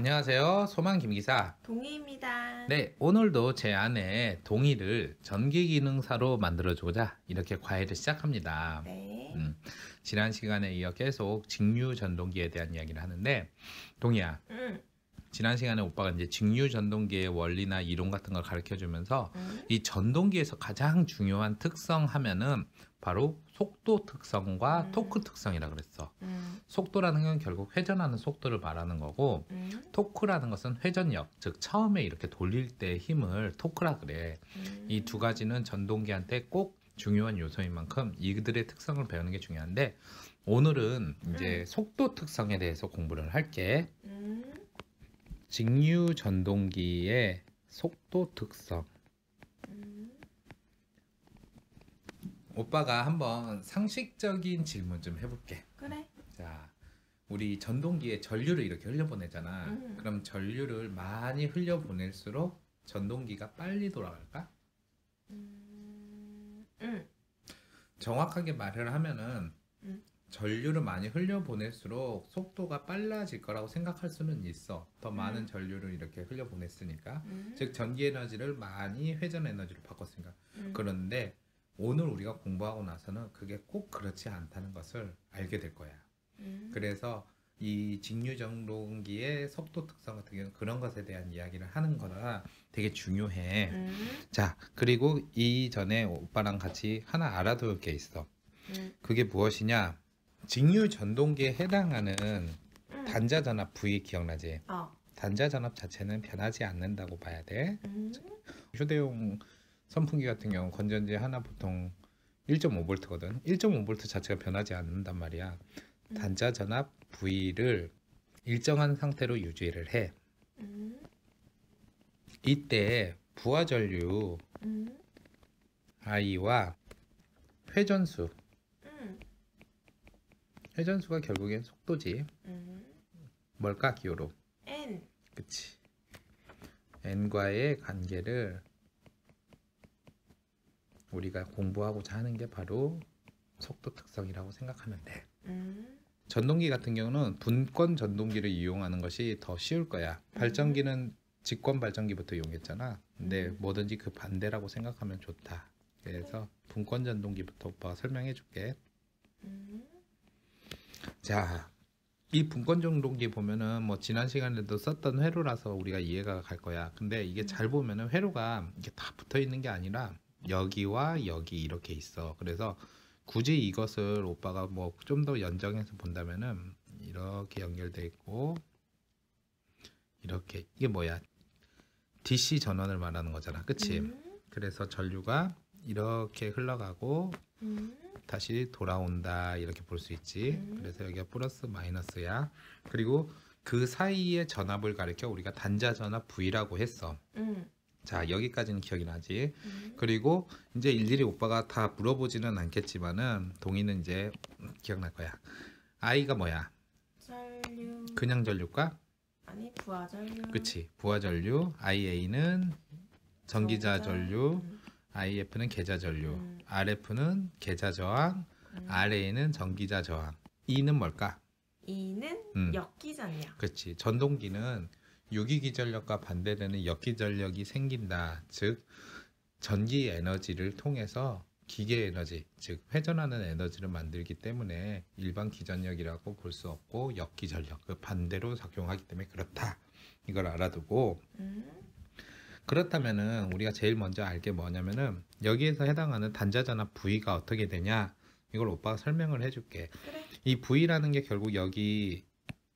안녕하세요. 소망 김기사 동희입니다. 네, 오늘도 제 아내 동희를 전기 기능사로 만들어주고자 이렇게 과외를 시작합니다. 네. 음, 지난 시간에 이어 계속 직류 전동기에 대한 이야기를 하는데 동희야. 응. 지난 시간에 오빠가 이제 직류 전동기의 원리나 이론 같은 걸 가르쳐 주면서 응. 이 전동기에서 가장 중요한 특성 하면은 바로 속도 특성과 음. 토크 특성이라 그랬어. 음. 속도라는 건 결국 회전하는 속도를 말하는 거고 음. 토크라는 것은 회전력, 즉 처음에 이렇게 돌릴 때 힘을 토크라 그래. 이두 음. 가지는 전동기한테 꼭 중요한 요소인 만큼 이들의 특성을 배우는 게 중요한데 오늘은 이제 음. 속도 특성에 대해서 공부를 할게. 음. 직류 전동기의 속도 특성. 오빠가 한번 상식적인 질문 좀 해볼게. 그래. 자, 우리 전동기에 전류를 이렇게 흘려보내잖아. 음. 그럼 전류를 많이 흘려보낼수록 전동기가 빨리 돌아갈까? 음. 음. 정확하게 말을 하면은 음. 전류를 많이 흘려보낼수록 속도가 빨라질 거라고 생각할 수는 있어. 더 음. 많은 전류를 이렇게 흘려보냈으니까. 음. 즉 전기 에너지를 많이 회전 에너지로 바꿨으니까. 그런데 오늘 우리가 공부하고 나서는 그게 꼭 그렇지 않다는 것을 알게 될 거야. 음. 그래서 이 직류정동기의 속도 특성 같은 경우는 그런 것에 대한 이야기를 하는 거라 되게 중요해. 음. 자, 그리고 이전에 오빠랑 같이 하나 알아둘 게 있어. 음. 그게 무엇이냐? 직류전동기에 해당하는 음. 단자전압 부위 기억나지? 어. 단자전압 자체는 변하지 않는다고 봐야 돼. 음. 휴대용 선풍기 같은 경우 건전지 하나 보통 1 5볼트거든1 5볼트 자체가 변하지 않는단 말이야. 음. 단자 전압 부위를 일정한 상태로 유지를 해. 음. 이때 부하 전류 음. I와 회전수 음. 회전수가 결국엔 속도지. 뭘까 기호로? N. 그치. N과의 관계를 우리가 공부하고자 하는 게 바로 속도 특성이라고 생각하면 돼. 음. 전동기 같은 경우는 분권 전동기를 이용하는 것이 더 쉬울 거야. 음. 발전기는 직권 발전기부터 이용했잖아. 근데 음. 뭐든지 그 반대라고 생각하면 좋다. 그래서 분권 전동기부터 오빠가 설명해 줄게. 음. 자, 이 분권 전동기 보면은 뭐 지난 시간에도 썼던 회로라서 우리가 이해가 갈 거야. 근데 이게 음. 잘 보면은 회로가 이게 다 붙어 있는 게 아니라 여기와 여기 이렇게 있어. 그래서 굳이 이것을 오빠가 뭐 좀 더 연장해서 본다면은 이렇게 연결돼 있고 이렇게 이게 뭐야? DC 전원을 말하는 거잖아. 그치? 음. 그래서 전류가 이렇게 흘러가고 음. 다시 돌아온다 이렇게 볼 수 있지. 음. 그래서 여기가 플러스 마이너스야. 그리고 그 사이의 전압을 가리켜 우리가 단자 전압 V라고 했어. 음. 자 여기까지는 기억이 나지 음. 그리고 이제 일일이 오빠가 다 물어보지는 않겠지만은 동이는 이제 기억날 거야 아이가 뭐야 전류 그냥 전류과 아니 부하 전류 그치 부하 전류 IA는 전기자, 전기자 전류 음. IF는 계좌 전류 음. RF는 계좌 저항 음. RA는 전기자 저항 E는 뭘까 E는 음. 역기전이야 그치 전동기는 유기기 전력과 반대되는 역기 전력이 생긴다. 즉 전기 에너지를 통해서 기계 에너지, 즉 회전하는 에너지를 만들기 때문에 일반 기전력이라고 볼 수 없고 역기 전력 그 반대로 작용하기 때문에 그렇다. 이걸 알아두고 음. 그렇다면은 우리가 제일 먼저 알게 뭐냐면은 여기에서 해당하는 단자전압 위가 어떻게 되냐 이걸 오빠가 설명을 해줄게. 그래. 이 V라는 게 결국 여기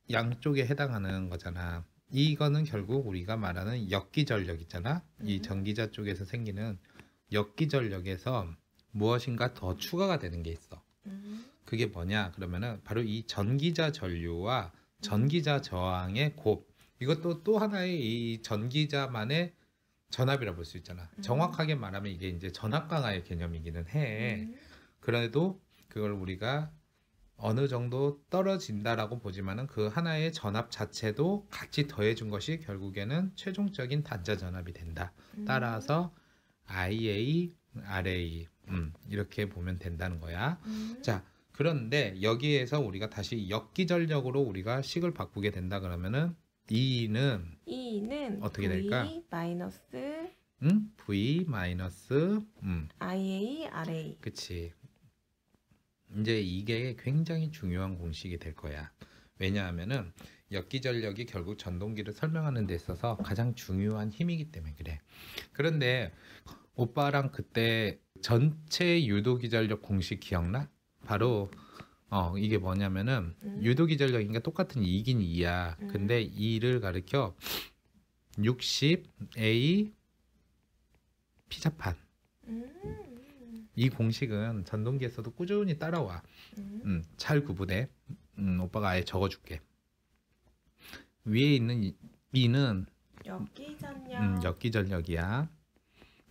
양쪽에 해당하는 거잖아. 이거는 결국 우리가 말하는 역기전력 있잖아. 음. 이 전기자 쪽에서 생기는 역기전력에서 무엇인가 더 추가가 되는 게 있어. 음. 그게 뭐냐? 그러면은 바로 이 전기자 전류와 전기자 음. 저항의 곱. 이것도 또 하나의 이 전기자만의 전압이라 볼수 있잖아. 음. 정확하게 말하면 이게 이제 전압 강화의 개념이기는 해. 음. 그래도 그걸 우리가 어느 정도 떨어진다라고 보지만은 그 하나의 전압 자체도 같이 더해준 것이 결국에는 최종적인 단자 전압이 된다. 음. 따라서 IA, RA 음, 이렇게 보면 된다는 거야. 음. 자, 그런데 여기에서 우리가 다시 역기전력으로 우리가 식을 바꾸게 된다 그러면은 E는 E는 어떻게 v 될까? 마이너스 음? V 마이너스 음. IA, RA. 그치. 이제 이게 굉장히 중요한 공식이 될 거야. 왜냐하면은 역기 전력이 결국 전동기를 설명하는 데 있어서 가장 중요한 힘이기 때문에 그래. 그런데 오빠랑 그때 전체 유도 기전력 공식 기억나? 바로 어 이게 뭐냐면은 음. 유도 기전력인가 똑같은 2긴 2야. 음. 근데 2를 가르켜 60A 피자판. 음. 이 공식은 전동기에서도 꾸준히 따라와. 음. 음, 잘 구분해. 음, 오빠가 아예 적어줄게. 위에 있는 이는 엽기전력. 음, 역기전력이야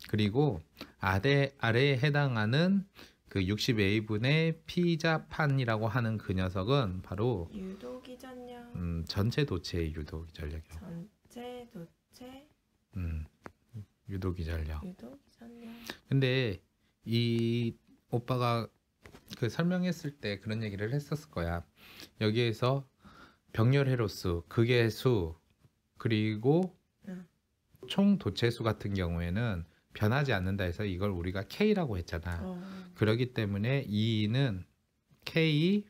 그리고 아래, 아래에 해당하는 그 60A분의 피자판이라고 하는 그 녀석은 바로 유도기전력. 음, 전체 도체의 유도기전력이야 전체 도체. 음, 유도기전력. 유도기전력. 근데 이 오빠가 그 설명했을 때 그런 얘기를 했었을 거야. 여기에서 병렬 회로수, 극의 수, 그리고 총 도체수 같은 경우에는 변하지 않는다 해서 이걸 우리가 K라고 했잖아. 어. 그러기 때문에 2는 K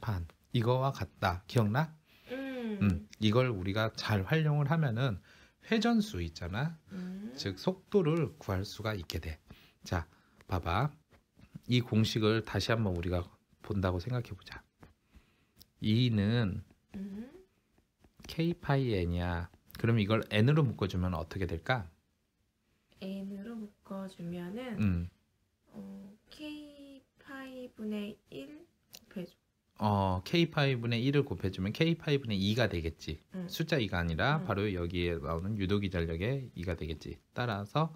반 이거와 같다. 기억나? 음. 음. 이걸 우리가 잘 활용을 하면은 회전수 있잖아. 음. 즉 속도를 구할 수가 있게 돼. 자, 봐봐. 이 공식을 다시 한번 우리가 본다고 생각해 보자. 2는 k파이 n이야. 그럼 이걸 n으로 묶어주면 어떻게 될까? n으로 묶어주면은 음. 어, k 파이 분의 1 어, K5분의 1을 곱해주면 K5분의 2가 되겠지. 음. 숫자 2가 아니라 음. 바로 여기에 나오는 유도기전력의 2가 되겠지. 따라서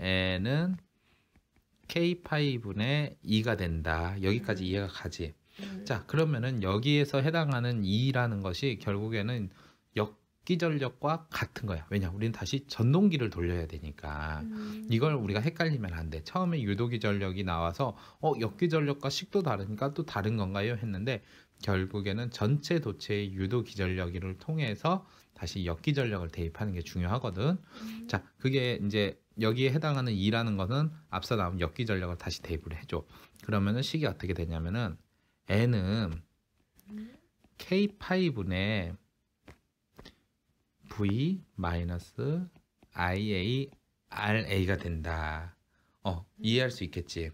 N은 K5분의 2가 된다. 여기까지 음. 이해가 가지. 음. 자, 그러면은 여기에서 해당하는 2라는 것이 결국에는 역 끼전력과 같은 거야. 왜냐, 우리는 다시 전동기를 돌려야 되니까 음. 이걸 우리가 헷갈리면 안 돼. 처음에 유도기전력이 나와서 어 역기전력과 식도 다르니까 또 다른 건가요? 했는데 결국에는 전체 도체의 유도기전력을 통해서 다시 역기전력을 대입하는 게 중요하거든. 음. 자, 그게 이제 여기에 해당하는 이라는 거는 앞서 나온 역기전력을 다시 대입을 해줘. 그러면은 식이 어떻게 되냐면은 n은 음. k 5이분의 v 마이너스 ia ra가 된다. 어 이해할 수 있겠지.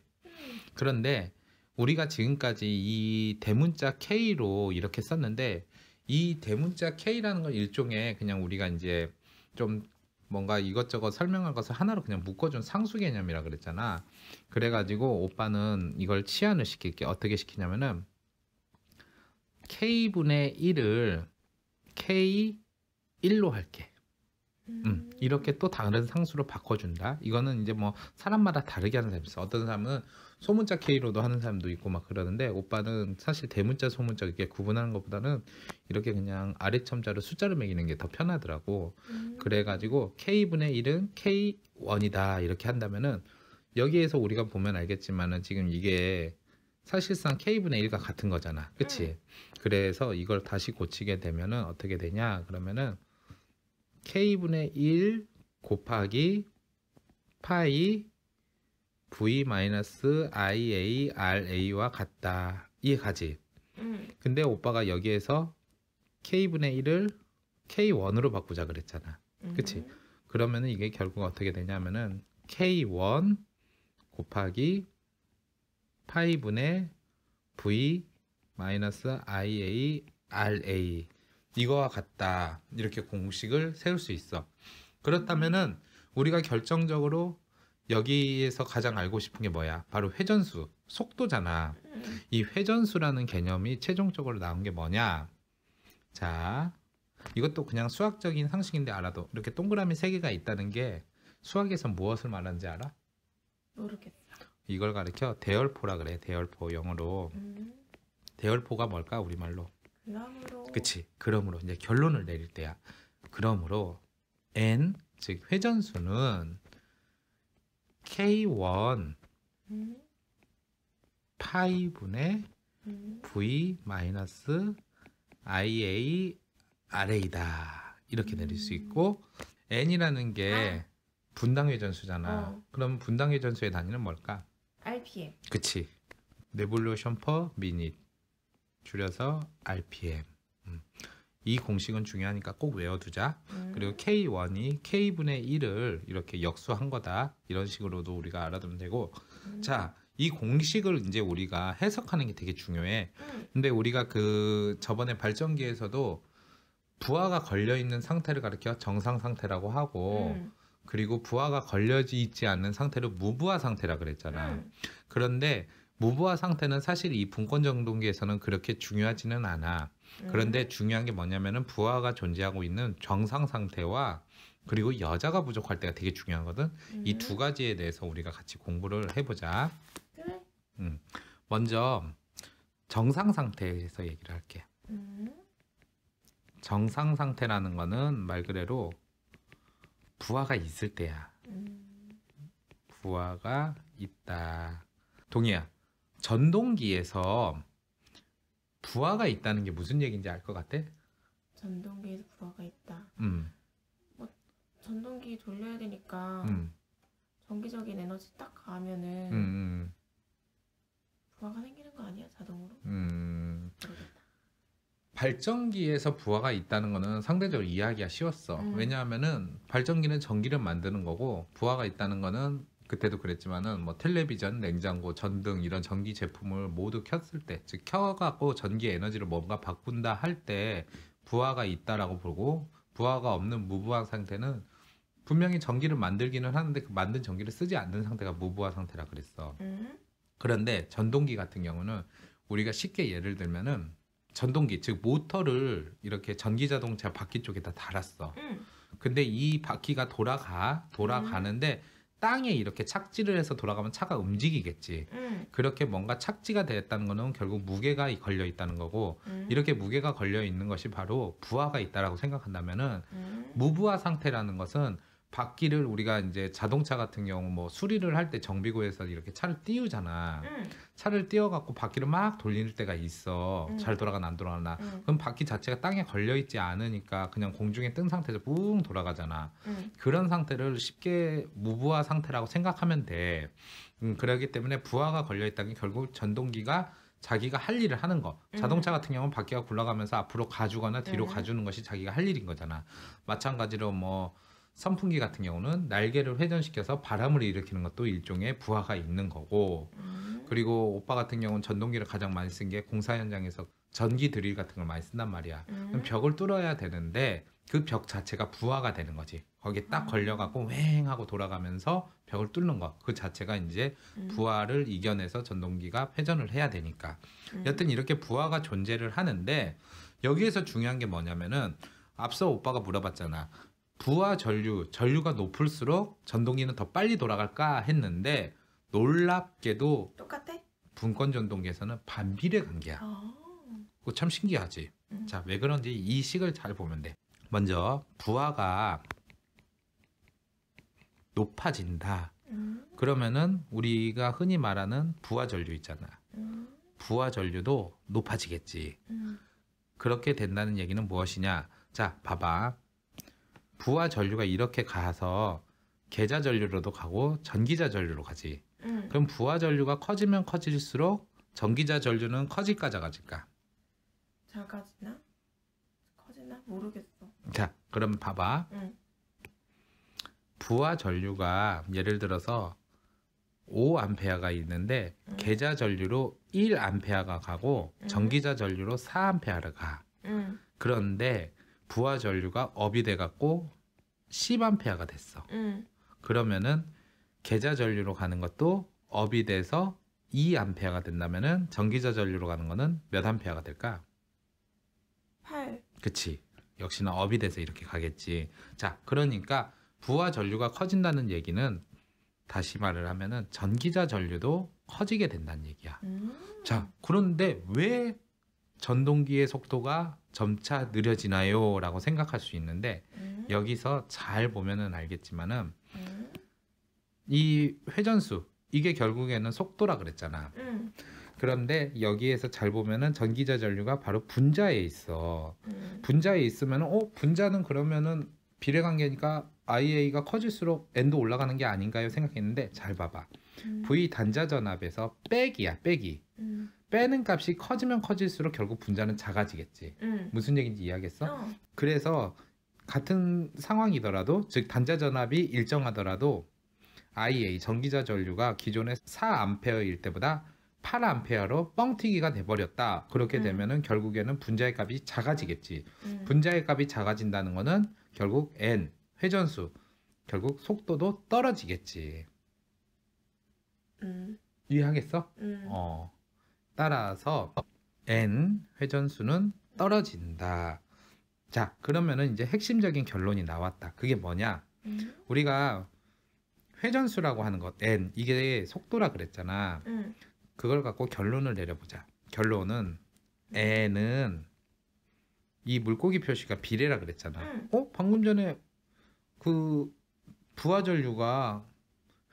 그런데 우리가 지금까지 이 대문자 k로 이렇게 썼는데 이 대문자 k라는 건 일종의 그냥 우리가 이제 좀 뭔가 이것저것 설명할 것을 하나로 그냥 묶어준 상수 개념이라 그랬잖아. 그래가지고 오빠는 이걸 치환을 시킬게. 어떻게 시키냐면은 K분의 1을 K 1로 할게. 음, 음, 이렇게 또 다른 상수로 바꿔준다. 이거는 이제 뭐 사람마다 다르게 하는 사람 있어. 어떤 사람은 소문자 K로도 하는 사람도 있고 막 그러는데 오빠는 사실 대문자 소문자 이렇게 구분하는 것보다는 이렇게 그냥 아래 첨자로 숫자를 매기는 게 더 편하더라고. 음. 그래가지고 K분의 1은 K1이다 이렇게 한다면은 여기에서 우리가 보면 알겠지만은 지금 이게 사실상 K분의 1과 같은 거잖아. 그치? 음. 그래서 이걸 다시 고치게 되면은 어떻게 되냐 그러면은 k분의 1 곱하기 파이 v-iaRa와 같다. 이해가지? 음. 근데 오빠가 여기에서 k분의 1을 k1으로 바꾸자 그랬잖아. 음. 그치? 그러면은 이게 결국 어떻게 되냐면은 k1 곱하기 파이분의 v-iaRa 이거와 같다. 이렇게 공식을 세울 수 있어. 그렇다면은 우리가 결정적으로 여기에서 가장 알고 싶은 게 뭐야? 바로 회전수, 속도잖아. 이 회전수라는 개념이 최종적으로 나온 게 뭐냐? 자, 이것도 그냥 수학적인 상식인데 알아도 이렇게 동그라미 세 개가 있다는 게 수학에서 무엇을 말하는지 알아? 모르겠어. 이걸 가르켜 대열포라 그래. 대열포 영어로. 음. 대열포가 뭘까 우리말로? 그러므로. 그치. 그러므로 이제 결론을 내릴 때야. 그러므로 n 즉 회전수는 k1 음? 파이분의 음? v 마이너스 ia ra다 이렇게 내릴 수 있고 n이라는 게 아. 분당회전수잖아. 어. 그럼 분당회전수의 단위는 뭘까? rpm. 그치. 네볼루션퍼 미닛. 줄여서 RPM. 음. 이 공식은 중요하니까 꼭 외워두자. 음. 그리고 K1이 K분의 1을 이렇게 역수한 거다. 이런 식으로도 우리가 알아두면 되고. 음. 자, 이 공식을 이제 우리가 해석하는 게 되게 중요해. 음. 근데 우리가 그 저번에 발전기에서도 부하가 걸려있는 상태를 가리켜 정상 상태라고 하고, 음. 그리고 부하가 걸려지 지 않는 상태를 무부하 상태라 그랬잖아. 음. 그런데 무부화 상태는 사실 이 분권 정동기에서는 그렇게 중요하지는 않아. 그런데 음. 중요한 게 뭐냐면은 부하가 존재하고 있는 정상 상태와 그리고 여자가 부족할 때가 되게 중요하거든. 이두 음. 가지에 대해서 우리가 같이 공부를 해보자. 그래. 음. 먼저 정상 상태에서 얘기를 할게. 음. 정상 상태라는 거는 말 그대로 부하가 있을 때야. 부하가 있다. 동의야 전동기에서 부하가 있다는 게 무슨 얘기인지 알 것 같아? 전동기에서 부하가 있다. 음. 뭐 전동기 돌려야 되니까 음. 정기적인 에너지 딱 가면은 음. 음, 음. 부하가 생기는 거 아니야 자동으로? 음. 발전기에서 부하가 있다는 거는 상대적으로 이해하기가 쉬웠어. 음. 왜냐하면은 발전기는 전기를 만드는 거고 부하가 있다는 거는 그때도 그랬지만은 뭐 텔레비전, 냉장고, 전등 이런 전기 제품을 모두 켰을 때, 즉 켜갖고 전기 에너지를 뭔가 바꾼다 할 때 부하가 있다라고 보고 부하가 없는 무부하 상태는 분명히 전기를 만들기는 하는데 그 만든 전기를 쓰지 않는 상태가 무부하 상태라 그랬어. 음? 그런데 전동기 같은 경우는 우리가 쉽게 예를 들면은 전동기 즉 모터를 이렇게 전기 자동차 바퀴 쪽에다 달았어. 음. 근데 이 바퀴가 돌아가 돌아가는데 음. 땅에 이렇게 착지를 해서 돌아가면 차가 움직이겠지. 음. 그렇게 뭔가 착지가 되었다는 거는 결국 무게가 걸려 있다는 거고 음. 이렇게 무게가 걸려 있는 것이 바로 부하가 있다라고 생각한다면은 음. 무부하 상태라는 것은 바퀴를 우리가 이제 자동차 같은 경우 뭐 수리를 할 때정비구에서 이렇게 차를 띄우잖아. 응. 차를 띄워갖고 바퀴를 막 돌릴 때가 있어. 응. 잘 돌아가나 안 돌아가나. 응. 그럼 바퀴 자체가 땅에 걸려있지 않으니까 그냥 공중에 뜬 상태에서 뿡 돌아가잖아. 그런 상태를 쉽게 무부하 상태라고 생각하면 돼. 음, 그러기 때문에 부하가 걸려있다는 게 결국 전동기가 자기가 할 일을 하는 거. 자동차 같은 경우는 바퀴가 굴러가면서 앞으로 가주거나 뒤로 가주는 것이 자기가 할 일인 거잖아. 마찬가지로 뭐 선풍기 같은 경우는 날개를 회전시켜서 바람을 일으키는 것도 일종의 부하가 있는 거고 음. 그리고 오빠 같은 경우는 전동기를 가장 많이 쓴 게 공사 현장에서 전기 드릴 같은 걸 많이 쓴단 말이야 그럼 음. 벽을 뚫어야 되는데 그 벽 자체가 부하가 되는 거지 거기에 딱 아. 걸려갖고 왱 하고 돌아가면서 벽을 뚫는 거그 자체가 이제 음. 부하를 이겨내서 전동기가 회전을 해야 되니까 여튼 이렇게 부하가 존재를 하는데 여기에서 중요한 게 뭐냐면은 앞서 오빠가 물어봤잖아 부하 전류, 전류가 높을수록 전동기는 더 빨리 돌아갈까 했는데 놀랍게도 똑같아? 분권 전동기에서는 반비례 관계야. 아. 그거 참 신기하지. 음. 자, 왜 그런지 이 식을 잘 보면 돼. 먼저 부하가 높아진다. 음. 그러면은 우리가 흔히 말하는 부하 전류 있잖아. 음. 부하 전류도 높아지겠지. 음. 그렇게 된다는 얘기는 무엇이냐? 자, 봐봐. 부하 전류가 이렇게 가서 계좌 전류로도 가고 전기자 전류로 가지. 음. 그럼 부하 전류가 커지면 커질수록 전기자 전류는 커질까 작아질까? 작아지나? 커지나? 모르겠어. 자, 그럼 봐봐. 음. 부하 전류가 예를 들어서 5암페어가 있는데 음. 계좌 전류로 1암페어가 가고 음. 전기자 전류로 4암페어를 가. 음. 그런데 부하 전류가 업이 돼갖고 10A가 됐어. 음. 그러면은 계좌 전류로 가는 것도 업이 돼서 2A가 된다면은 전기자 전류로 가는 거는 몇 A가 될까? 8. 그치. 역시나 업이 돼서 이렇게 가겠지. 자, 그러니까 부하 전류가 커진다는 얘기는 다시 말을 하면은 전기자 전류도 커지게 된다는 얘기야. 음. 자, 그런데 왜 전동기의 속도가 점차 느려지나요라고 생각할 수 있는데 음. 여기서 잘 보면은 알겠지만은 음. 이 회전수 이게 결국에는 속도라 그랬잖아. 음. 그런데 여기에서 잘 보면은 전기자 전류가 바로 분자에 있어. 음. 분자에 있으면은 어 분자는 그러면은 비례 관계니까 IA가 커질수록 N도 올라가는 게 아닌가요 생각했는데 잘 봐봐. 음. V 단자 전압에서 빼기야 빼기. 빼기. 음. 빼는 값이 커지면 커질수록 결국 분자는 작아지겠지. 음. 무슨 얘기인지 이해하겠어? 어. 그래서 같은 상황이더라도 즉 단자 전압이 일정하더라도 IA 전기자 전류가 기존의 4암페어일 때보다 8암페어로 뻥튀기가 돼버렸다. 그렇게 음. 되면은 결국에는 분자의 값이 작아지겠지. 음. 분자의 값이 작아진다는 거는 결국 n 회전수 결국 속도도 떨어지겠지. 음. 이해하겠어? 음. 어. 따라서 n 회전수는 떨어진다. 자, 그러면은 이제 핵심적인 결론이 나왔다. 그게 뭐냐? 음. 우리가 회전수라고 하는 것 n 이게 속도라 그랬잖아. 음. 그걸 갖고 결론을 내려보자. 결론은 음. n은 이 물고기 표시가 비례라 그랬잖아. 음. 어? 방금 전에 그 부하전류가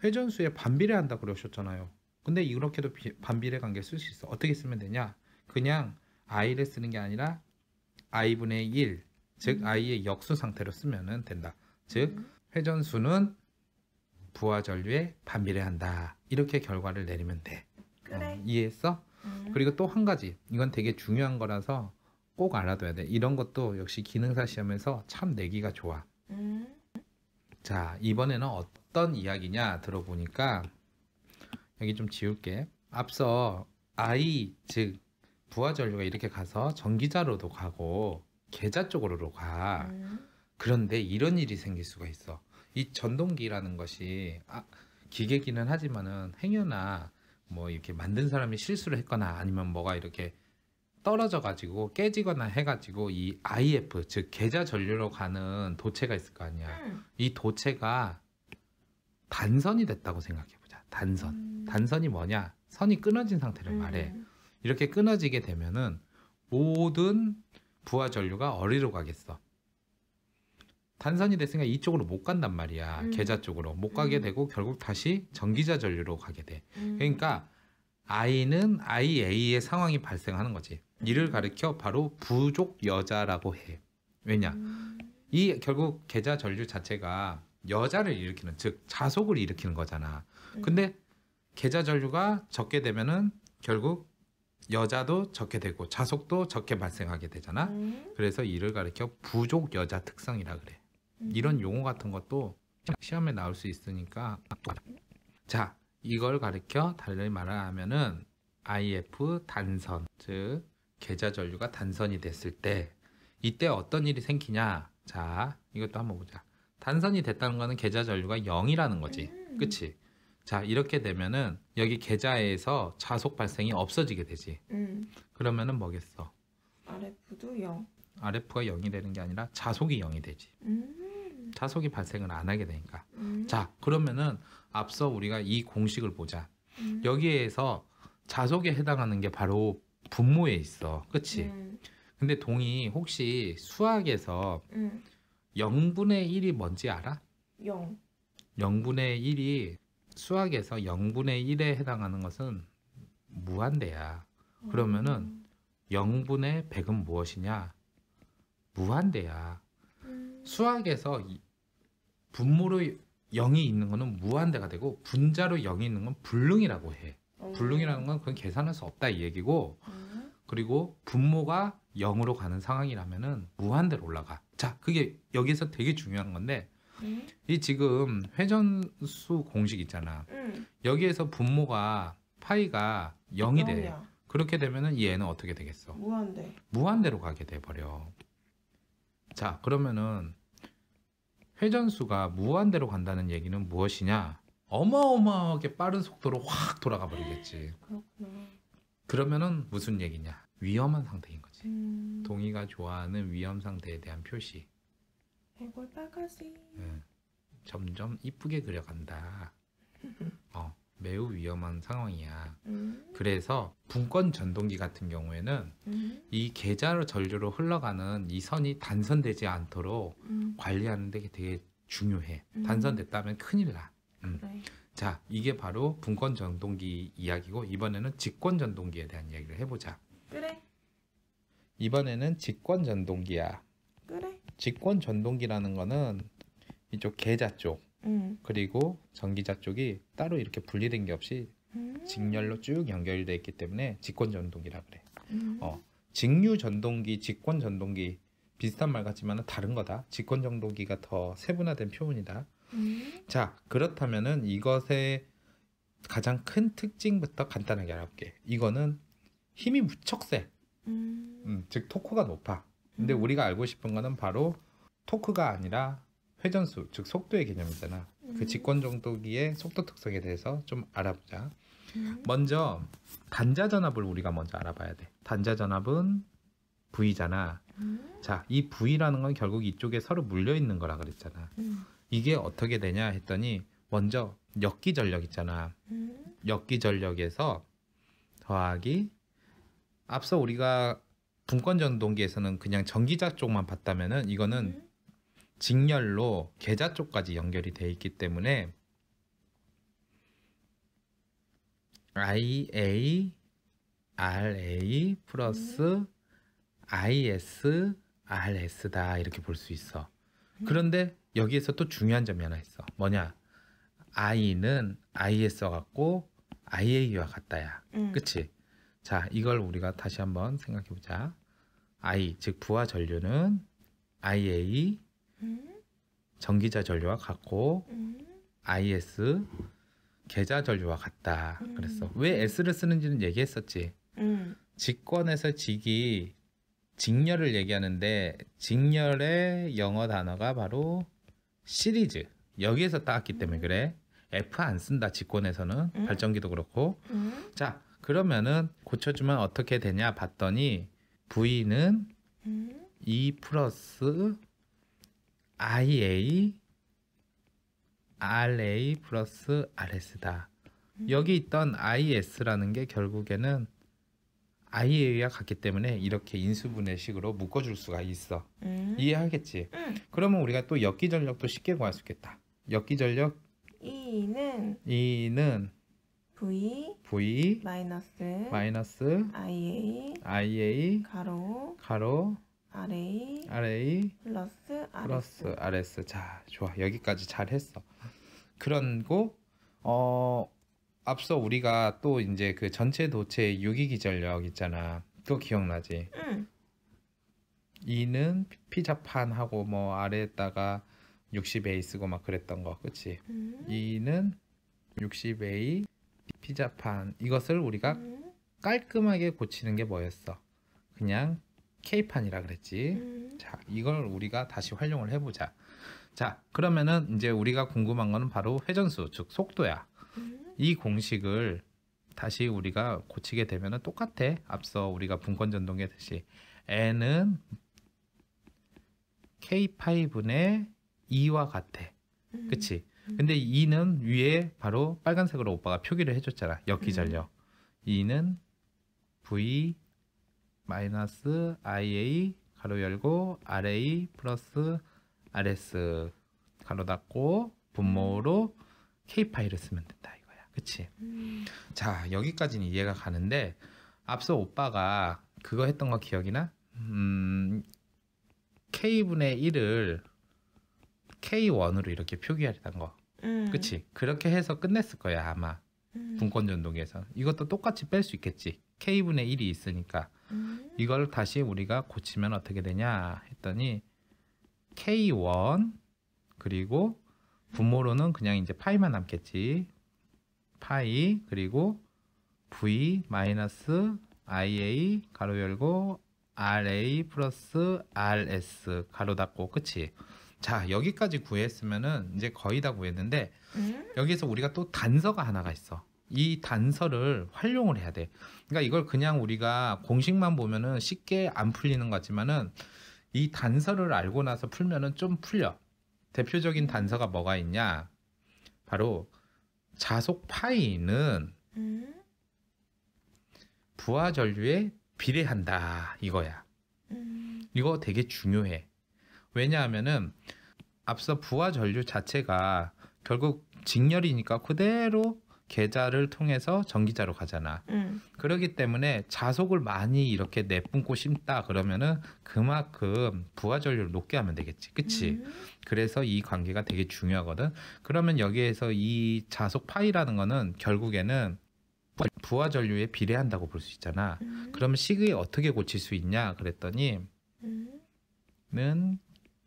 회전수에 반비례한다 그러셨잖아요. 근데 이렇게도 비, 반비례 관계 쓸 수 있어. 어떻게 쓰면 되냐? 그냥 i를 쓰는 게 아니라 i분의 1, 즉 음. i의 역수 상태로 쓰면 된다. 즉 음. 회전수는 부하 전류에 반비례한다. 이렇게 결과를 내리면 돼. 어, 그래. 어, 이해했어? 음. 그리고 또 한 가지. 이건 되게 중요한 거라서 꼭 알아둬야 돼. 이런 것도 역시 기능사 시험에서 참 내기가 좋아. 음. 자, 이번에는 어떤 이야기냐 들어보니까 여기 좀 지울게. 앞서 I 즉 부하 전류가 이렇게 가서 전기자로도 가고 계좌 쪽으로도 가. 음. 그런데 이런 일이 생길 수가 있어. 이 전동기라는 것이 아, 기계기는 하지만은 행여나 뭐 이렇게 만든 사람이 실수를 했거나 아니면 뭐가 이렇게 떨어져 가지고 깨지거나 해 가지고 이 IF 즉 계좌 전류로 가는 도체가 있을 거 아니야. 음. 이 도체가 단선이 됐다고 생각해. 단선. 음. 단선이 뭐냐? 선이 끊어진 상태를 음. 말해. 네. 이렇게 끊어지게 되면은 모든 부하 전류가 어디로 가겠어? 단선이 됐으니까 이쪽으로 못 간단 말이야. 음. 계좌 쪽으로 못 가게 음. 되고 결국 다시 전기자 전류로 가게 돼. 음. 그러니까 I는 IA의 상황이 발생하는 거지. 이를 가리켜 바로 부족 여자라고 해. 왜냐? 음. 이 결국 계좌 전류 자체가 여자를 일으키는 즉 자속을 일으키는 거잖아. 근데 계좌 전류가 적게 되면은 결국 여자도 적게 되고 자속도 적게 발생하게 되잖아. 음. 그래서 이를 가리켜 부족 여자 특성이라 그래. 음. 이런 용어 같은 것도 시험에 나올 수 있으니까 자 이걸 가리켜 달리 말하면은 IF 단선 즉 계좌 전류가 단선이 됐을 때 이때 어떤 일이 생기냐 자 이것도 한번 보자 단선이 됐다는 거는 계좌 전류가 0이라는 거지 음. 그치 자 이렇게 되면은 여기 계좌에서 자속 발생이 없어지게 되지 음. 그러면은 뭐겠어 RF도 0 RF가 0이 되는 게 아니라 자속이 0이 되지 음. 자속이 발생을 안 하게 되니까 음. 자 그러면은 앞서 우리가 이 공식을 보자 음. 여기에서 자속에 해당하는 게 바로 분모에 있어 그치 음. 근데 동이 혹시 수학에서 음. 0분의 1이 뭔지 알아? 0 0분의 1이 수학에서 0분의 1에 해당하는 것은 무한대야. 그러면은 0분의 음. 100은 무엇이냐? 무한대야. 음. 수학에서 분모로 0이 있는 거는 무한대가 되고 분자로 0이 있는 건 불능이라고 해. 어. 불능이라는 건 그건 계산할 수 없다 이 얘기고 음. 그리고 분모가 0으로 가는 상황이라면은 무한대로 올라가. 자, 그게 여기서 되게 중요한 건데 음. 이 지금 회전수 공식 있잖아. 음. 여기에서 분모가 파이가 0이 돼. 그렇게 되면은 얘는 어떻게 되겠어? 무한대. 무한대로 가게 돼 버려. 자, 그러면은 회전수가 무한대로 간다는 얘기는 무엇이냐? 어마어마하게 빠른 속도로 확 돌아가 버리겠지. 그렇구나. 그러면은 무슨 얘기냐? 위험한 상태인 거지. 음... 동의가 좋아하는 위험 상태에 대한 표시. 얼굴 빨가지. 네. 점점 이쁘게 그려간다. 어, 매우 위험한 상황이야. 음. 그래서 분권 전동기 같은 경우에는 음. 이 계좌로 전류로 흘러가는 이 선이 단선되지 않도록 음. 관리하는 데 되게 중요해. 음. 단선됐다면 큰일 나. 음. 그래. 자, 이게 바로 분권 전동기 이야기고 이번에는 직권 전동기에 대한 이야기를 해보자. 그래. 이번에는 직권 전동기야. 직권 전동기라는 거는 이쪽 계좌 쪽 음. 그리고 전기자 쪽이 따로 이렇게 분리된 게 없이 음. 직렬로 쭉 연결돼 있기 때문에 직권 전동기라 그래. 음. 어, 직류 전동기, 직권 전동기 비슷한 말 같지만은 다른 거다. 직권 전동기가 더 세분화된 표현이다. 음. 자, 그렇다면은 이것의 가장 큰 특징부터 간단하게 알아볼게. 이거는 힘이 무척 세. 음. 즉 토크가 높아. 근데 음. 우리가 알고 싶은 거는 바로 토크가 아니라 회전수, 즉 속도의 개념이잖아. 그 음. 그 직권 정도기의 속도 특성에 대해서 좀 알아보자. 음. 먼저 단자 전압을 우리가 먼저 알아봐야 돼. 단자 전압은 V잖아. 음. 자, 이 V라는 건 결국 이쪽에 서로 물려 있는 거라 그랬잖아. 음. 이게 어떻게 되냐 했더니 먼저 역기 전력 있잖아. 음. 역기 전력에서 더하기 앞서 우리가 분권 전동기에서는 그냥 전기자 쪽만 봤다면은 이거는 음. 직렬로 계좌 쪽까지 연결이 돼 있기 때문에 IA RA 플러스 IS RS다 이렇게 볼 수 있어. 음. 그런데 여기에서 또 중요한 점이 하나 있어. 뭐냐? I는 IS 같고 IA와 같다야. 음. 그치? 자, 이걸 우리가 다시 한번 생각해 보자. I 즉 부하 전류는 IA 음? 전기자 전류와 같고 음? IS 계좌 전류와 같다. 음. 그랬어. 왜 S를 쓰는지는 얘기했었지. 음. 직권에서 직이 직렬을 얘기하는데 직렬의 영어 단어가 바로 시리즈. 여기에서 따왔기 때문에 음. 그래. F 안 쓴다. 직권에서는 음. 발전기도 그렇고. 음. 자, 그러면은 고쳐주면 어떻게 되냐 봤더니 V는 음? E 플러스 IA RA 플러스 RS다. 음. 여기 있던 IS라는 게 결국에는 IA와 같기 때문에 이렇게 인수분해식으로 묶어줄 수가 있어. 음. 이해하겠지? 음. 그러면 우리가 또역기 전력도 쉽게 구할 수 있겠다. 역기 전력 E는 E는 V V 마이너스 마이너스 IA IA 가로 가로 RA RA 플러스 RS 플러스 RS 자 좋아 여기까지 잘 했어 그런고 어 앞서 우리가 또 이제 그 전체 도체 유기기전력 있잖아 또 기억나지? 응 이는 피자판하고 뭐 아래에다가 60A 쓰고 막 그랬던 거 그치? 음. 2는 60A 피자판 이것을 우리가 음. 깔끔하게 고치는 게 뭐였어? 그냥 K판이라 그랬지. 음. 자, 이걸 우리가 다시 활용을 해보자. 자, 그러면은 이제 우리가 궁금한 거는 바로 회전수, 즉 속도야. 음. 이 공식을 다시 우리가 고치게 되면은 똑같아. 앞서 우리가 분권 전동계듯이 n은 k 파이분의 2와 같아. 음. 그치? 음. 근데 이는 위에 바로 빨간색으로 오빠가 표기를 해줬잖아. 역기전력. 음. 이는 V 마이너스 IA 가로 열고 RA 플러스 RS 가로 닫고 분모로 K 파일을 쓰면 된다 이거야. 그치? 음. 자 여기까지는 이해가 가는데 앞서 오빠가 그거 했던 거 기억이나? 음 K분의 1을 K1으로 이렇게 표기하려던 거. 음. 그치? 그렇게 해서 끝냈을 거야 아마. 음. 분권 전동에서 이것도 똑같이 뺄 수 있겠지. K분의 1이 있으니까. 음. 이걸 다시 우리가 고치면 어떻게 되냐 했더니 K1 그리고 분모로는 그냥 이제 파이만 남겠지. 파이 그리고 V 마이너스 IA 가로 열고 RA 플러스 RS 가로 닫고 그치? 자 여기까지 구했으면은 이제 거의 다 구했는데 음? 여기서 에 우리가 또 단서가 하나가 있어. 이 단서를 활용을 해야 돼. 그러니까 이걸 그냥 우리가 공식만 보면은 쉽게 안 풀리는 것 같지만은 이 단서를 알고 나서 풀면은 좀 풀려. 대표적인 음. 단서가 뭐가 있냐? 바로 자속 파이는 음? 부하 전류에 비례한다 이거야. 음. 이거 되게 중요해. 왜냐하면은 앞서 부하 전류 자체가 결국 직렬이니까 그대로 계좌를 통해서 전기자로 가잖아. 음. 그러기 때문에 자속을 많이 이렇게 내뿜고 심다 그러면은 그만큼 부하 전류를 높게 하면 되겠지. 그치? 음. 그래서 이 관계가 되게 중요하거든. 그러면 여기에서 이 자속 파이라는 거는 결국에는 부하 전류에 비례한다고 볼 수 있잖아. 음. 그러면 시식에 어떻게 고칠 수 있냐 그랬더니 음. 는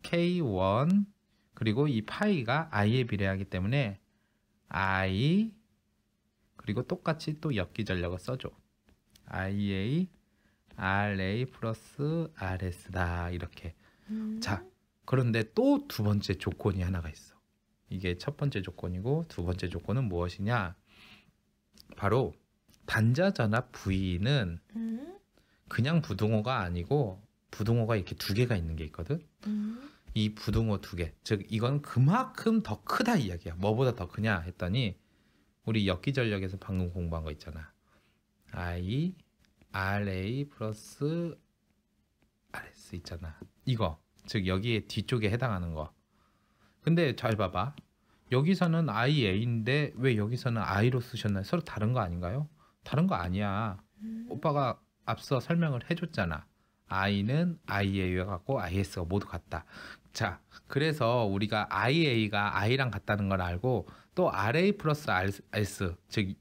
K1 그리고 이 파이가 i에 비례하기 때문에 i 그리고 똑같이 또 엽기 전략을 써줘. ia ra 플러스 rs다 이렇게 음. 자 그런데 또 두 번째 조건이 하나가 있어. 이게 첫 번째 조건이고 두 번째 조건은 무엇이냐? 바로 단자 전압 V는 음. 그냥 부등호가 아니고 부등호가 이렇게 두 개가 있는 게 있거든. 음. 이 부등호 두 개, 즉 이건 그만큼 더 크다 이야기야. 뭐보다 더 크냐 했더니 우리 역기 전력에서 방금 공부한 거 있잖아. I RA 플러스 RS 있잖아. 이거 즉 여기에 뒤쪽에 해당하는 거. 근데 잘 봐봐. 여기서는 IA인데 왜 여기서는 I로 쓰셨나요? 서로 다른 거 아닌가요? 다른 거 아니야. 음. 오빠가 앞서 설명을 해줬잖아. I는 IA와 같고 IS가 모두 같다. 자, 그래서 우리가 IA가 I랑 같다는 걸 알고 또 RA 플러스 RS, 즉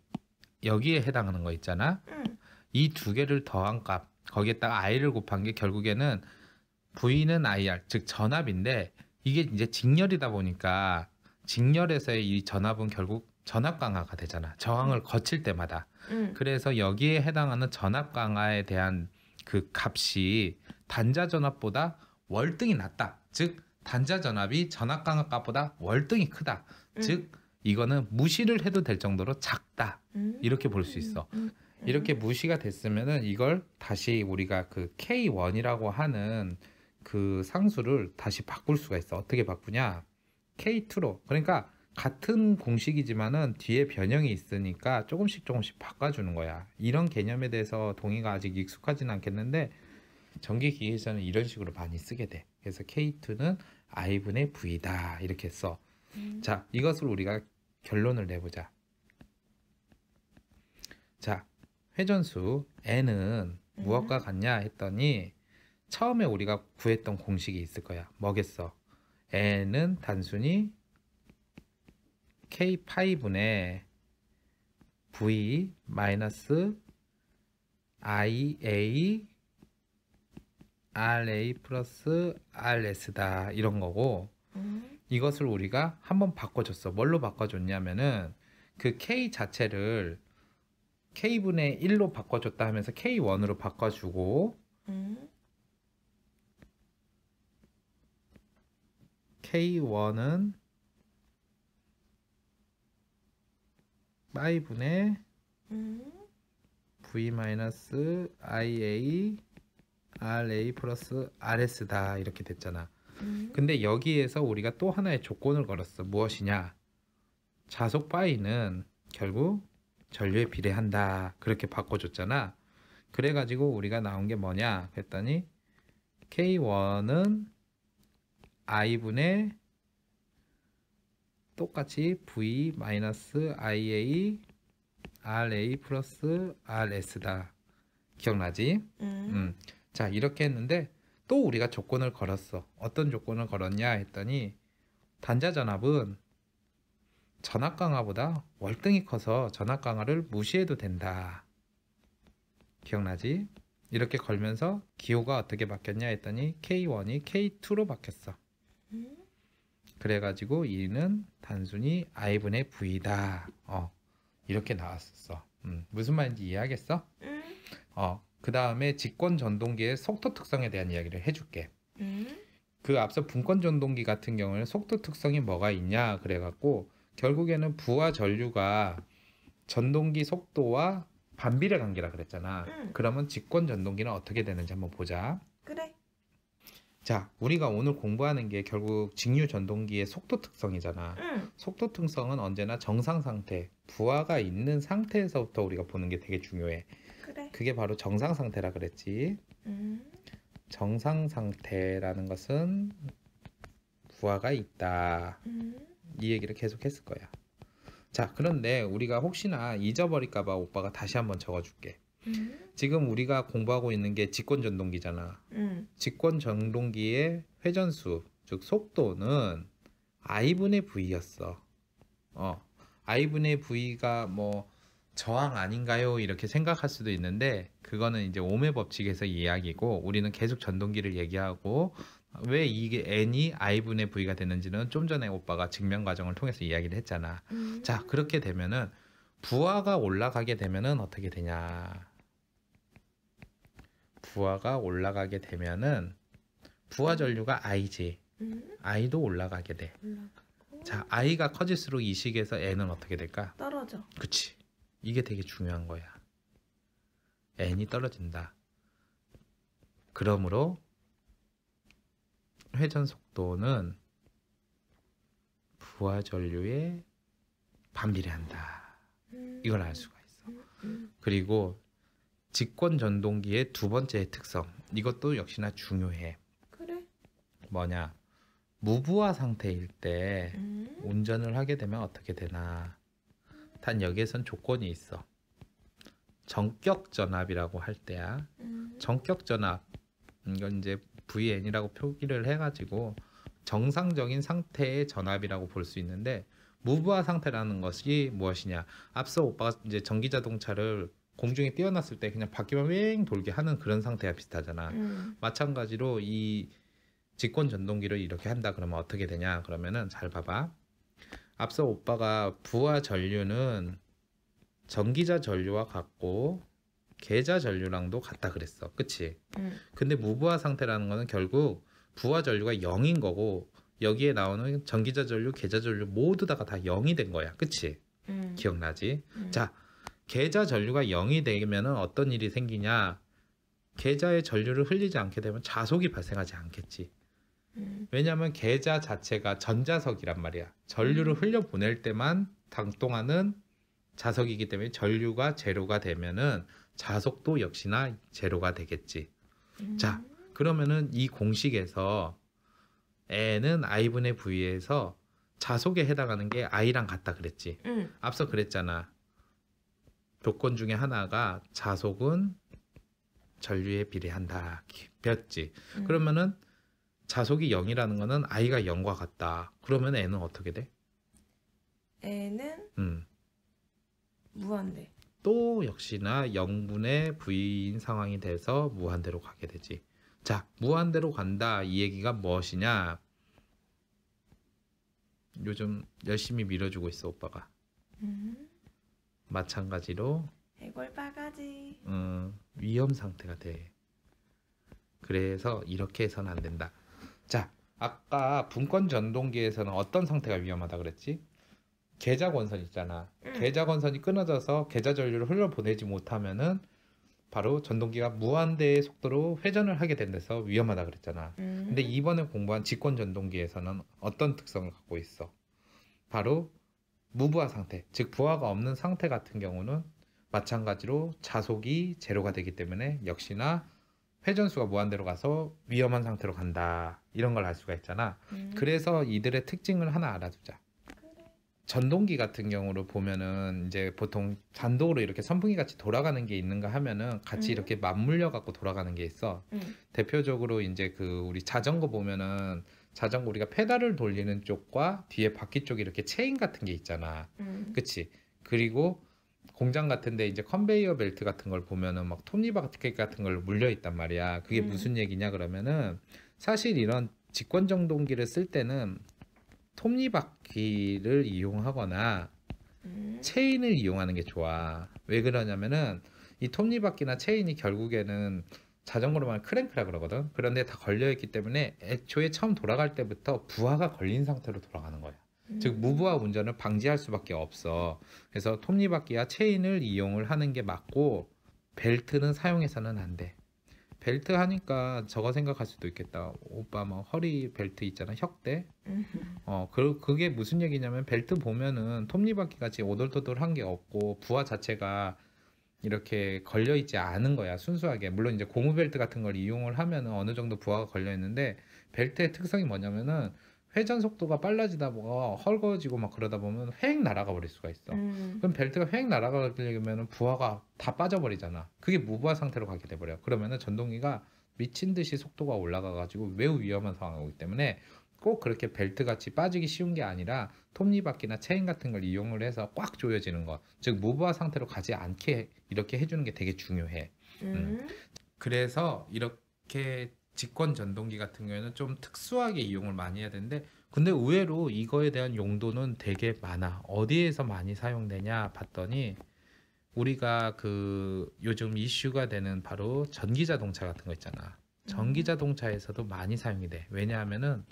여기에 해당하는 거 있잖아. 응. 이두 개를 더한 값, 거기에다가 I를 곱한 게 결국에는 V는 IR, 즉 전압인데 이게 이제 직렬이다 보니까 직렬에서의 이 전압은 결국 전압 강화가 되잖아. 저항을 거칠 때마다. 응. 그래서 여기에 해당하는 전압 강화에 대한 그 값이 단자 전압보다 월등히 낮다. 즉 단자 전압이 전압 강압값보다 월등히 크다. 음. 즉 이거는 무시를 해도 될 정도로 작다. 음. 이렇게 볼 수 있어. 음. 음. 이렇게 무시가 됐으면은 이걸 다시 우리가 그 K1이라고 하는 그 상수를 다시 바꿀 수가 있어. 어떻게 바꾸냐? K2로. 그러니까 같은 공식이지만은 뒤에 변형이 있으니까 조금씩 조금씩 바꿔주는 거야. 이런 개념에 대해서 동의가 아직 익숙하진 않겠는데 전기 기계에서는 이런 식으로 많이 쓰게 돼. 그래서 K2는 I분의 V다 이렇게 써. 음. 자, 이것을 우리가 결론을 내보자. 자, 회전수 N은 음. 무엇과 같냐 했더니 처음에 우리가 구했던 공식이 있을 거야. 뭐겠어? N은 단순히 k 5의 V 마이너스 IA RA 플러스 RS다 이런 거고 음. 이것을 우리가 한번 바꿔줬어. 뭘로 바꿔줬냐면은 그 K 자체를 K분의 1로 바꿔줬다 하면서 K1으로 바꿔주고 음. K1은 5분의 음. v ia ra l 러스 rs다 이렇게 됐잖아. 음. 근데 여기에서 우리가 또 하나의 조건을 걸었어. 무엇이냐? 자속 바이는 결국 전류에 비례한다. 그렇게 바꿔줬잖아. 그래가지고 우리가 나온 게 뭐냐? 그랬더니 k1은 i분의 똑같이 v 마이너스 ia ra 플러스 rs다. 기억나지? 음. 음. 자 이렇게 했는데 또 우리가 조건을 걸었어. 어떤 조건을 걸었냐 했더니 단자 전압은 전압 강화보다 월등히 커서 전압 강화를 무시해도 된다. 기억나지? 이렇게 걸면서 기호가 어떻게 바뀌었냐 했더니 K1이 K2로 바뀌었어. 그래가지고 이는 단순히 i분의 v다. 어, 이렇게 나왔었어. 음, 무슨 말인지 이해하겠어? 응. 음. 어, 그 다음에 직권 전동기의 속도 특성에 대한 이야기를 해줄게. 응. 음. 그 앞서 분권 전동기 같은 경우는 속도 특성이 뭐가 있냐 그래갖고 결국에는 부와 전류가 전동기 속도와 반비례 관계라 그랬잖아. 응. 음. 그러면 직권 전동기는 어떻게 되는지 한번 보자. 자, 우리가 오늘 공부하는 게 결국 직류 전동기의 속도 특성이잖아. 응. 속도 특성은 언제나 정상 상태, 부하가 있는 상태에서부터 우리가 보는 게 되게 중요해. 그래. 그게 바로 정상 상태라 그랬지. 음. 정상 상태라는 것은 부하가 있다. 음. 이 얘기를 계속 했을 거야. 자, 그런데 우리가 혹시나 잊어버릴까봐 오빠가 다시 한번 적어줄게. 음. 지금 우리가 공부하고 있는 게 직권 전동기잖아. 음. 직권 전동기의 회전수, 즉 속도는 i분의 v였어. 어, i분의 v가 뭐 저항 아닌가요? 이렇게 생각할 수도 있는데 그거는 이제 오메 법칙에서 이야기고 우리는 계속 전동기를 얘기하고 왜 이게 n이 i분의 v가 되는지는 좀 전에 오빠가 증명 과정을 통해서 이야기를 했잖아. 음. 자 그렇게 되면은 부하가 올라가게 되면은 어떻게 되냐? 부하가 올라가게 되면은 부하 음. 전류가 i지. 음? i도 올라가게 돼. 올라가고. 자, i가 커질수록 이 식에서 n은 어떻게 될까? 떨어져. 그치. 이게 되게 중요한 거야. n이 떨어진다. 그러므로 회전 속도는 부하 전류에 반비례한다. 음. 이걸 알 수가 있어. 음, 그리고 직권 전동기의 두 번째 특성 이것도 역시나 중요해. 그래. 뭐냐 무부화 상태일 때 음? 운전을 하게 되면 어떻게 되나? 단 여기에선 조건이 있어. 정격 전압이라고 할 때야. 음. 정격 전압 이건 이제 VN이라고 표기를 해가지고 정상적인 상태의 전압이라고 볼 수 있는데 무부화 상태라는 것이 무엇이냐? 앞서 오빠가 이제 전기 자동차를 공중에 뛰어났을 때 그냥 바퀴만 윙 돌게 하는 그런 상태와 비슷하잖아. 음. 마찬가지로 이 직권 전동기를 이렇게 한다 그러면 어떻게 되냐 그러면은 잘 봐봐. 앞서 오빠가 부하 전류는 전기자 전류와 같고 계좌 전류랑도 같다 그랬어. 그치? 음. 근데 무부하 상태라는 거는 결국 부하 전류가 영인 거고 여기에 나오는 전기자 전류, 계좌 전류 모두 다가 다 영이 된 거야. 그치? 음. 기억나지? 음. 자, 계좌 전류가 0이 되면 어떤 일이 생기냐 계좌의 전류를 흘리지 않게 되면 자속이 발생하지 않겠지 음. 왜냐하면 계좌 자체가 전자석이란 말이야 전류를 음. 흘려 보낼 때만 당동하는 자석이기 때문에 전류가 제로가 되면은 자속도 역시나 제로가 되겠지 음. 자 그러면은 이 공식에서 에는 i분의 v에서 자속에 해당하는 게 i랑 같다 그랬지 음. 앞서 그랬잖아 조건 중에 하나가 자속은 전류에 비례한다. 벼지 음. 그러면은 자속이 0이라는 거는 아이가 0과 같다. 그러면 애는 어떻게 돼? 애는 음. 무한대. 또 역시나 0분의 v인 상황이 돼서 무한대로 가게 되지. 자, 무한대로 간다. 이 얘기가 무엇이냐? 요즘 열심히 밀어주고 있어, 오빠가. 음. 마찬가지로 해골 바가지 음, 어, 위험 상태가 돼. 그래서 이렇게 해서는 안 된다. 자, 아까 분권 전동기에서는 어떤 상태가 위험하다 그랬지? 계좌 권선 있잖아. 응. 계좌 권선이 끊어져서 계좌 전류를 흘러 보내지 못하면은 바로 전동기가 무한대의 속도로 회전을 하게 된데서 위험하다 그랬잖아. 음. 근데 이번에 공부한 직권 전동기에서는 어떤 특성을 갖고 있어? 바로 무부화 상태, 즉 부하가 없는 상태 같은 경우는 마찬가지로 자속이 제로가 되기 때문에 역시나 회전수가 무한대로 가서 위험한 상태로 간다 이런 걸 알 수가 있잖아 음. 그래서 이들의 특징을 하나 알아두자 그래. 전동기 같은 경우로 보면은 이제 보통 잔독으로 이렇게 선풍기 같이 돌아가는 게 있는가 하면은 같이 음. 이렇게 맞물려 갖고 돌아가는 게 있어 음. 대표적으로 이제 그 우리 자전거 보면은 자전거 우리가 페달을 돌리는 쪽과 뒤에 바퀴 쪽에 이렇게 체인 같은 게 있잖아. 음. 그치? 그리고 공장 같은데 이제 컨베이어 벨트 같은 걸 보면은 막 톱니바퀴 같은 걸 물려 있단 말이야. 그게 음. 무슨 얘기냐 그러면은 사실 이런 직권정동기를 쓸 때는 톱니바퀴를 이용하거나 음. 체인을 이용하는 게 좋아. 왜 그러냐면은 이 톱니바퀴나 체인이 결국에는 자전거로 만 크랭크라 그러거든. 그런데 다 걸려있기 때문에 애초에 처음 돌아갈 때부터 부하가 걸린 상태로 돌아가는 거야. 음. 즉 무부하 운전을 방지할 수밖에 없어. 그래서 톱니바퀴와 체인을 이용을 하는 게 맞고 벨트는 사용해서는 안 돼. 벨트 하니까 저거 생각할 수도 있겠다. 오빠 뭐 허리 벨트 있잖아, 혁대. 음. 어, 그 그게 무슨 얘기냐면 벨트 보면은 톱니바퀴 같이 오돌토돌한 게 없고 부하 자체가 이렇게 걸려 있지 않은 거야 순수하게 물론 이제 고무 벨트 같은 걸 이용을 하면은 어느 정도 부하가 걸려 있는데 벨트의 특성이 뭐냐면은 회전 속도가 빨라지다 보고 뭐, 어, 헐거워지고 막 그러다 보면 횡 날아가 버릴 수가 있어. 음. 그럼 벨트가 횡 날아가려면 부하가 다 빠져버리잖아. 그게 무부하 상태로 가게 돼버려. 그러면은 전동기가 미친 듯이 속도가 올라가가지고 매우 위험한 상황이기 때문에 꼭 그렇게 벨트같이 빠지기 쉬운 게 아니라 톱니바퀴나 체인 같은 걸 이용을 해서 꽉 조여지는 것. 즉 무브화 상태로 가지 않게 이렇게 해주는 게 되게 중요해. 음. 음. 그래서 이렇게 직권 전동기 같은 경우에는 좀 특수하게 이용을 많이 해야 되는데 근데 의외로 이거에 대한 용도는 되게 많아. 어디에서 많이 사용되냐 봤더니 우리가 그 요즘 이슈가 되는 바로 전기 자동차 같은 거 있잖아. 전기 자동차에서도 많이 사용이 돼. 왜냐하면은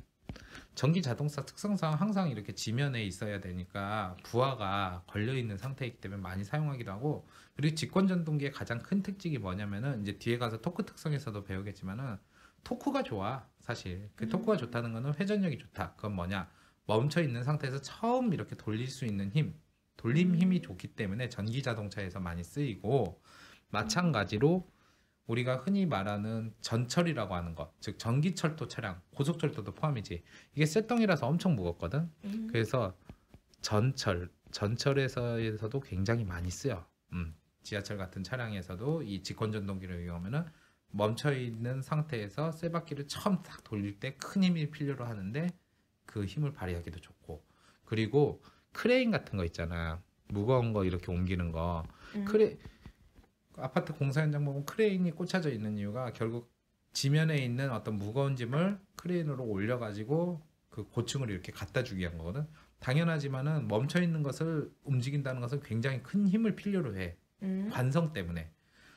전기 자동차 특성상 항상 이렇게 지면에 있어야 되니까 부하가 걸려 있는 상태이기 때문에 많이 사용하기도 하고 그리고 직권 전동기의 가장 큰 특징이 뭐냐면은 이제 뒤에 가서 토크 특성에서도 배우겠지만은 토크가 좋아 사실 그 토크가 음. 좋다는 거는 회전력이 좋다 그건 뭐냐 멈춰 있는 상태에서 처음 이렇게 돌릴 수 있는 힘 돌림 음. 힘이 좋기 때문에 전기 자동차에서 많이 쓰이고 마찬가지로 우리가 흔히 말하는 전철이라고 하는 것, 즉 전기철도 차량, 고속철도도 포함이지. 이게 쇠덩이라서 엄청 무겁거든. 음. 그래서 전철, 전철에서에서도 굉장히 많이 쓰여. 음. 지하철 같은 차량에서도 이 직권 전동기를 이용하면은 멈춰 있는 상태에서 쇠바퀴를 처음 딱 돌릴 때 큰 힘이 필요로 하는데 그 힘을 발휘하기도 좋고 그리고 크레인 같은 거 있잖아 무거운 거 이렇게 옮기는 거 음. 크레 아파트 공사 현장 보면 크레인이 꽂혀져 있는 이유가 결국 지면에 있는 어떤 무거운 짐을 크레인으로 올려가지고 그 고층을 이렇게 갖다 주기 위한 거거든. 당연하지만은 멈춰 있는 것을 움직인다는 것은 굉장히 큰 힘을 필요로 해. 음. 관성 때문에.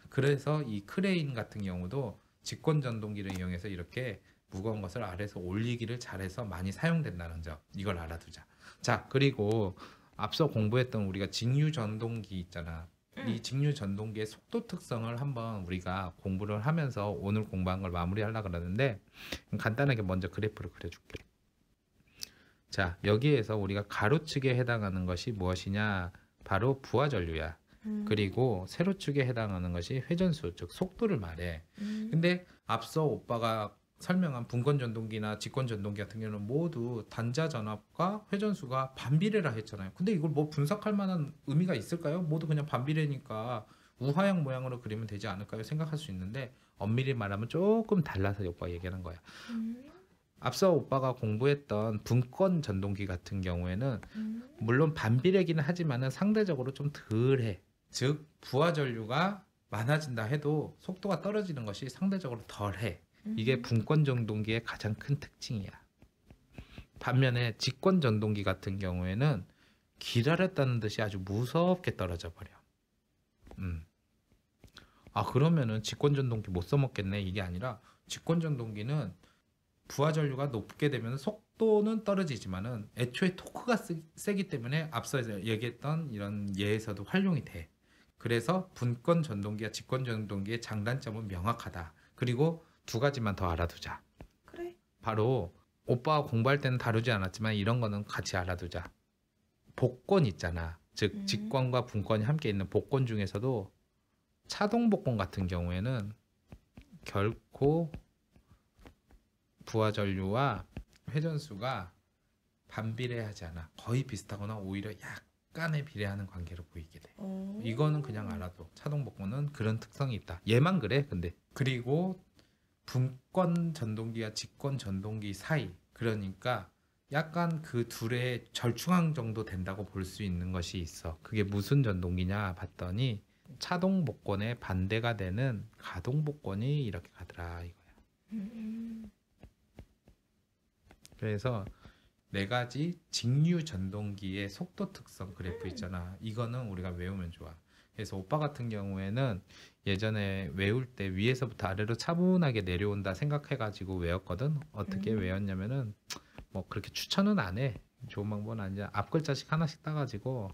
그래서 이 크레인 같은 경우도 직권 전동기를 이용해서 이렇게 무거운 것을 아래서 올리기를 잘해서 많이 사용된다는 점 이걸 알아두자. 자 그리고 앞서 공부했던 우리가 직류 전동기 있잖아. 이 음. 직류 전동기의 속도 특성을 한번 우리가 공부를 하면서 오늘 공부한 걸 마무리하려 그러는데 간단하게 먼저 그래프를 그려줄게. 요자 여기에서 우리가 가로축에 해당하는 것이 무엇이냐 바로 부하전류야. 음. 그리고 세로축에 해당하는 것이 회전수 즉 속도를 말해. 음. 근데 앞서 오빠가 설명한 분권 전동기나 직권 전동기 같은 경우는 모두 단자 전압과 회전수가 반비례라 했잖아요. 근데 이걸 뭐 분석할 만한 의미가 있을까요? 모두 그냥 반비례니까 우하형 모양으로 그리면 되지 않을까요? 생각할 수 있는데 엄밀히 말하면 조금 달라서 오빠가 얘기하는 거야. 음. 앞서 오빠가 공부했던 분권 전동기 같은 경우에는 음. 물론 반비례기는 하지만은 상대적으로 좀 덜해. 즉 부하 전류가 많아진다 해도 속도가 떨어지는 것이 상대적으로 덜해. 이게 분권 전동기의 가장 큰 특징이야. 반면에 직권 전동기 같은 경우에는 기다렸다는 듯이 아주 무섭게 떨어져 버려. 음. 아 그러면은 직권 전동기 못 써먹겠네 이게 아니라 직권 전동기는 부하 전류가 높게 되면 속도는 떨어지지만은 애초에 토크가 세기 때문에 앞서 얘기했던 이런 예에서도 활용이 돼. 그래서 분권 전동기와 직권 전동기의 장단점은 명확하다. 그리고 두 가지만 더 알아두자. 그래. 바로 오빠와 공부할 때는 다루지 않았지만 이런 거는 같이 알아두자. 복권 있잖아. 즉 음. 직권과 분권이 함께 있는 복권 중에서도 차동 복권 같은 경우에는 결코 부하 전류와 회전수가 반비례하지 않아. 거의 비슷하거나 오히려 약간의 비례하는 관계로 보이게 돼. 오. 이거는 그냥 알아도 차동 복권은 그런 특성이 있다. 얘만 그래. 근데 그리고 분권 전동기와 직권 전동기 사이 그러니까 약간 그 둘의 절충항 정도 된다고 볼 수 있는 것이 있어 그게 무슨 전동기냐 봤더니 차동 복권에 반대가 되는 가동 복권이 이렇게 가더라 이거야 그래서 네 가지 직류 전동기의 속도 특성 그래프 음. 있잖아 이거는 우리가 외우면 좋아 그래서 오빠 같은 경우에는 예전에 외울 때 위에서부터 아래로 차분하게 내려온다 생각해가지고 외웠거든. 어떻게 음. 외웠냐면은 뭐 그렇게 추천은 안 해. 좋은 방법은 아니야. 앞 글자씩 하나씩 따가지고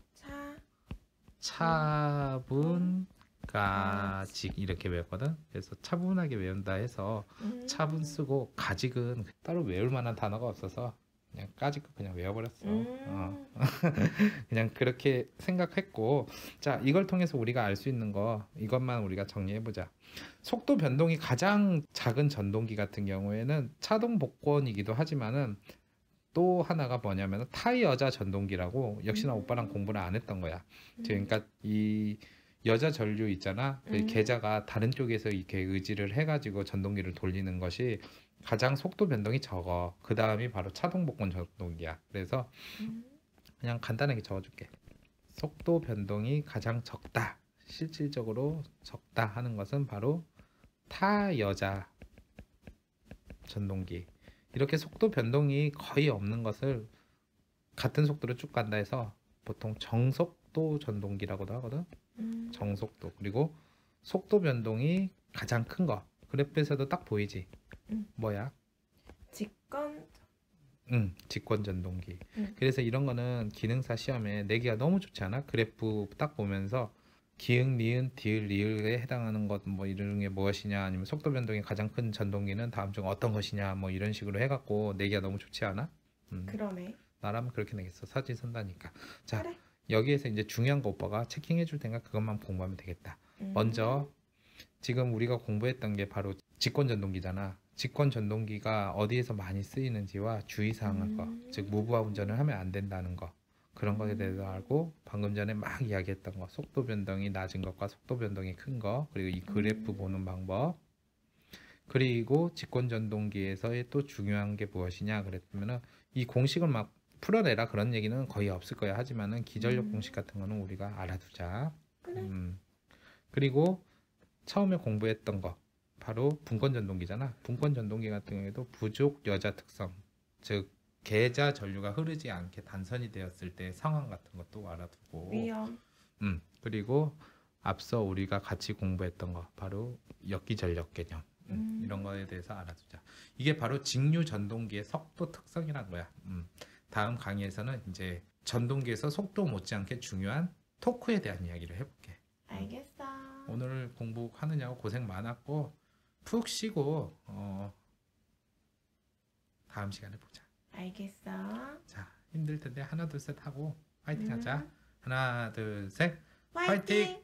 차 차분 음. 가직 이렇게 외웠거든. 그래서 차분하게 외운다 해서 음. 차분 쓰고 가직은 따로 외울 만한 단어가 없어서 그냥 까짓거 그냥 외워버렸어. 음. 어. 그냥 그렇게 생각했고, 자, 이걸 통해서 우리가 알 수 있는 거, 이것만 우리가 정리해보자. 속도 변동이 가장 작은 전동기 같은 경우에는 차동 복권이기도 하지만은 또 하나가 뭐냐면 타이어자 전동기라고 역시나 음. 오빠랑 공부를 안 했던 거야. 음. 그러니까 이 여자 전류 있잖아. 그 음. 계좌가 다른 쪽에서 이렇게 의지를 해가지고 전동기를 돌리는 것이 가장 속도 변동이 적어. 그 다음이 바로 차동 복권 전동기야. 그래서 음. 그냥 간단하게 적어줄게. 속도 변동이 가장 적다. 실질적으로 적다 하는 것은 바로 타 여자 전동기. 이렇게 속도 변동이 거의 없는 것을 같은 속도로 쭉 간다 해서 보통 정속 속도 전동기라고도 하거든. 음. 정속도. 그리고 속도 변동이 가장 큰 거. 그래프에서도 딱 보이지. 음. 뭐야? 직권. 응, 직권 전동기. 음. 그래서 이런 거는 기능사 시험에 내기가 너무 좋지 않아? 그래프 딱 보면서 기응, 니은, 디을, 리을에 해당하는 것 뭐 이런 게 무엇이냐 아니면 속도 변동이 가장 큰 전동기는 다음 중 어떤 것이냐 뭐 이런 식으로 해갖고 내기가 너무 좋지 않아? 음. 그러네. 나라면 그렇게 내겠어. 사진 선다니까. 자. 그래. 여기에서 이제 중요한 거 오빠가 체킹해 줄 테니까 그것만 공부하면 되겠다. 음. 먼저 지금 우리가 공부했던 게 바로 직권 전동기잖아. 직권 전동기가 어디에서 많이 쓰이는지와 주의사항을 음. 거, 즉 무부하 운전을 하면 안 된다는 거 그런 것에 음. 대해서 알고 방금 전에 막 이야기했던 거 속도 변동이 낮은 것과 속도 변동이 큰 거 그리고 이 그래프 음. 보는 방법 그리고 직권 전동기에서의 또 중요한 게 무엇이냐 그랬으면은 이 공식을 막 풀어내라 그런 얘기는 거의 없을 거야. 하지만은 기전력 음. 공식 같은 거는 우리가 알아두자. 그래. 음. 그리고 처음에 공부했던 거 바로 분권 전동기잖아. 분권 전동기 같은 경우에도 부족 여자 특성, 즉 계좌 전류가 흐르지 않게 단선이 되었을 때 상황 같은 것도 알아두고. 위험. 음. 그리고 앞서 우리가 같이 공부했던 거 바로 역기 전력 개념. 음. 음. 이런 거에 대해서 알아두자. 이게 바로 직류 전동기의 석도 특성이란 거야. 음. 다음 강의에서는 이제 전동기에서 속도 못지않게 중요한 토크에 대한 이야기를 해볼게. 알겠어. 음, 오늘 공부하느냐고 고생 많았고 푹 쉬고 어 다음 시간에 보자. 알겠어. 자 힘들 텐데 하나 둘셋 하고 파이팅 하자. 음. 하나 둘 셋. 파이팅! 파이팅!